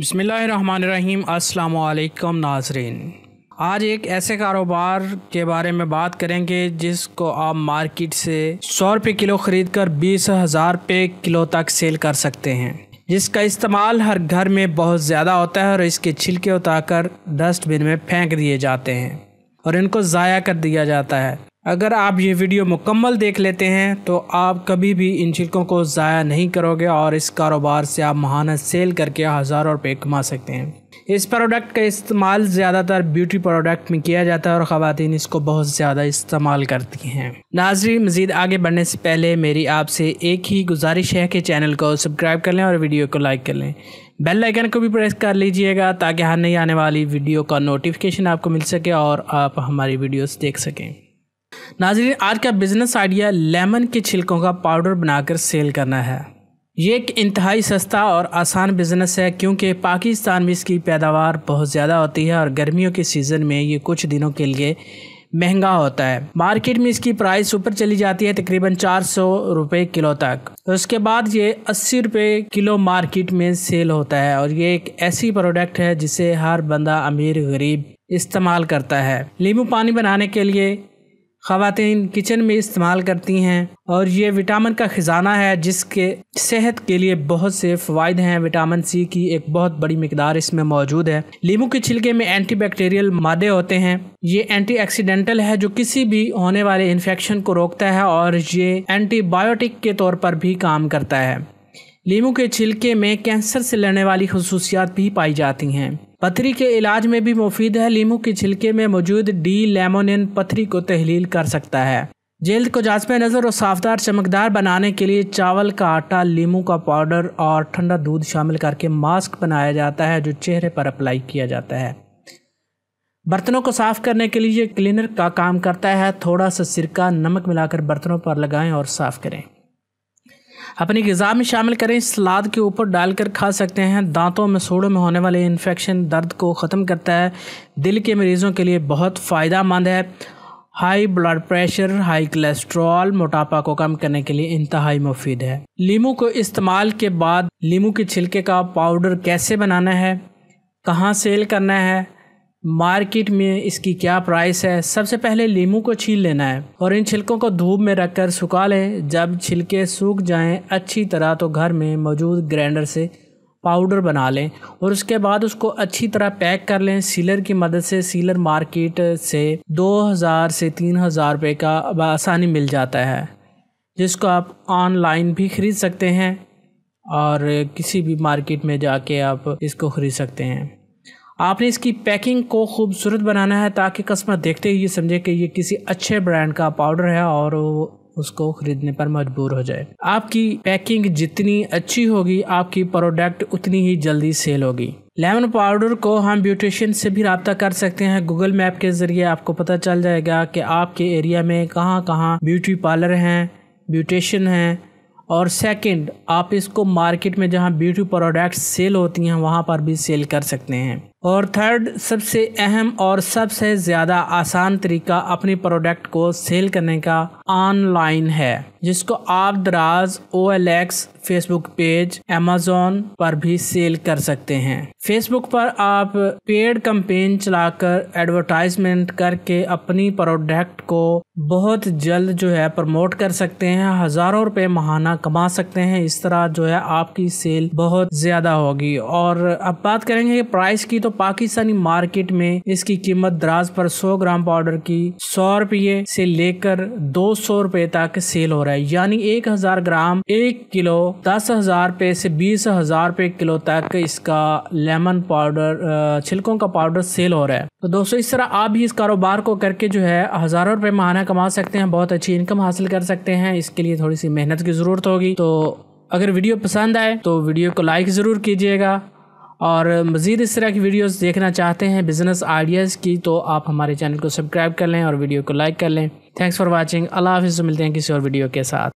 अस्सलाम अल्लाम नाजरीन आज एक ऐसे कारोबार के बारे में बात करेंगे जिसको आप मार्केट से सौ रुपये किलो ख़रीद कर बीस हज़ार रुपये किलो तक सेल कर सकते हैं जिसका इस्तेमाल हर घर में बहुत ज़्यादा होता है और इसके छिलके उतार कर डस्टबिन में फेंक दिए जाते हैं और इनको ज़ाया कर दिया जाता है अगर आप ये वीडियो मुकम्मल देख लेते हैं तो आप कभी भी इन छिलकों को ज़ाया नहीं करोगे और इस कारोबार से आप महाना सेल करके हज़ारों रुपये कमा सकते हैं इस प्रोडक्ट का इस्तेमाल ज़्यादातर ब्यूटी प्रोडक्ट में किया जाता है और ख़वान इसको बहुत ज़्यादा इस्तेमाल करती हैं नाजरी मज़ीद आगे बढ़ने से पहले मेरी आपसे एक ही गुजारिश है कि चैनल को सब्सक्राइब कर लें और वीडियो को लाइक कर लें बेल आइकन को भी प्रेस कर लीजिएगा ताकि हर नई आने वाली वीडियो का नोटिफिकेशन आपको मिल सके और आप हमारी वीडियोस देख सकें नाजरीन आज का बिज़नेस आइडिया लेमन के छिलकों का पाउडर बनाकर सेल करना है ये एक इंतहाई सस्ता और आसान बिज़नेस है क्योंकि पाकिस्तान में इसकी पैदावार बहुत ज़्यादा होती है और गर्मियों के सीज़न में ये कुछ दिनों के लिए महंगा होता है मार्केट में इसकी प्राइस ऊपर चली जाती है तकरीबन चार सौ रुपये किलो तक तो उसके बाद ये अस्सी रुपये किलो मार्केट में सेल होता है और ये एक ऐसी प्रोडक्ट है जिसे हर बंदा अमीर गरीब इस्तेमाल करता है नींबू पानी बनाने के लिए खातन किचन में इस्तेमाल करती हैं और ये विटामिन का ख़जाना है जिसके सेहत के लिए बहुत से फ़वाद हैं विटामिन सी की एक बहुत बड़ी मकदार इसमें मौजूद है लीमू के छिलके में एंटी बैक्टीरियल मादे होते हैं ये एंटी एक्सीडेंटल है जो किसी भी होने वाले इन्फेक्शन को रोकता है और ये एंटीबायोटिक के तौर पर भी काम करता है लीमू के छिलके में कैंसर से लड़ने वाली खसूसियात भी पाई जाती हैं पथरी के इलाज में भी मुफीद है लीमू के छिलके में मौजूद डी लेमोनिन पथरी को तहलील कर सकता है जल्द को जाजम नज़र और साफदार चमकदार बनाने के लिए चावल का आटा लीमू का पाउडर और ठंडा दूध शामिल करके मास्क बनाया जाता है जो चेहरे पर अप्लाई किया जाता है बर्तनों को साफ़ करने के लिए क्लीनर का काम करता है थोड़ा सा सिरका नमक मिलाकर बर्तनों पर लगाएं और साफ़ करें अपनी गज़ा में शामिल करें सलाद के ऊपर डालकर खा सकते हैं दांतों में सोड़ों में होने वाले इन्फेक्शन दर्द को ख़त्म करता है दिल के मरीज़ों के लिए बहुत फ़ायदा मंद है high blood pressure high cholesterol मोटापा को कम करने के लिए इंतहाई मुफीद है लीमू को इस्तेमाल के बाद लीमू के छिलके का पाउडर कैसे बनाना है कहाँ सेल करना है मार्केट में इसकी क्या प्राइस है सबसे पहले लीमू को छील लेना है और इन छिलकों को धूप में रखकर सुखा लें जब छिलके सूख जाएं अच्छी तरह तो घर में मौजूद ग्राइंडर से पाउडर बना लें और उसके बाद उसको अच्छी तरह पैक कर लें सीलर की मदद से सीलर मार्केट से 2000 से 3000 रुपए का आसानी मिल जाता है जिसको आप ऑनलाइन भी ख़रीद सकते हैं और किसी भी मार्केट में जाके आप इसको ख़रीद सकते हैं आपने इसकी पैकिंग को खूबसूरत बनाना है ताकि कस्टमर देखते ही ये समझे कि ये किसी अच्छे ब्रांड का पाउडर है और उसको खरीदने पर मजबूर हो जाए आपकी पैकिंग जितनी अच्छी होगी आपकी प्रोडक्ट उतनी ही जल्दी सेल होगी लेमन पाउडर को हम ब्यूटिशियन से भी रबता कर सकते हैं गूगल मैप के ज़रिए आपको पता चल जाएगा कि आपके एरिया में कहाँ कहाँ ब्यूटी पार्लर हैं ब्यूटिशन हैं और सेकंड आप इसको मार्केट में जहाँ ब्यूटी प्रोडक्ट्स सेल होती हैं वहाँ पर भी सेल कर सकते हैं और थर्ड सबसे अहम और सबसे ज़्यादा आसान तरीका अपनी प्रोडक्ट को सेल करने का ऑनलाइन है जिसको आप Daraz O L X Facebook page Amazon पर भी सेल कर सकते हैं फेसबुक पर आप पेड कंपेन चलाकर एडवर्टाइजमेंट करके अपनी प्रोडक्ट को बहुत जल्द जो है प्रमोट कर सकते हैं हज़ारों रुपए महाना कमा सकते हैं इस तरह जो है आपकी सेल बहुत ज़्यादा होगी और अब बात करेंगे प्राइस की तो पाकिस्तानी मार्केट में इसकी कीमत दराज पर 100 ग्राम पाउडर की सौ रुपये से लेकर दो सौ रुपये तक सेल हो रहा है यानी एक हजार ग्राम एक किलो दस हजार रुपये से बीस हजार रुपये किलो तक इसका लेमन पाउडर छिलकों का पाउडर सेल हो रहा है तो दोस्तों इस तरह आप भी इस कारोबार को करके जो है हजारों रुपये महाना कमा सकते हैं बहुत अच्छी इनकम हासिल कर सकते हैं इसके लिए थोड़ी सी मेहनत की ज़रूरत होगी तो अगर वीडियो पसंद आए तो वीडियो को लाइक ज़रूर कीजिएगा और मज़ीद इस तरह की वीडियोस देखना चाहते हैं बिज़नेस आइडियाज़ की तो आप हमारे चैनल को सब्सक्राइब कर लें और वीडियो को लाइक कर लें थैंक्स फॉर वाचिंग अल्लाह हाफिज़ मिलते हैं किसी और वीडियो के साथ